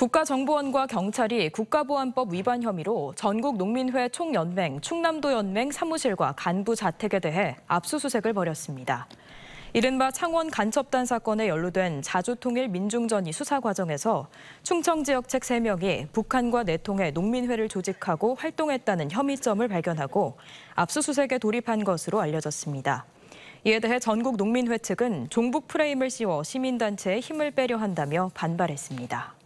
국가정보원과 경찰이 국가보안법 위반 혐의로 전국 농민회 총연맹 충남도연맹 사무실과 간부 자택에 대해 압수수색을 벌였습니다. 이른바 창원 간첩단 사건에 연루된 자주통일 민중전이 수사 과정에서 충청 지역 책 3명이 북한과 내통해 농민회를 조직하고 활동했다는 혐의점을 발견하고 압수수색에 돌입한 것으로 알려졌습니다. 이에 대해 전국 농민회 측은 종북 프레임을 씌워 시민단체에 힘을 빼려 한다며 반발했습니다.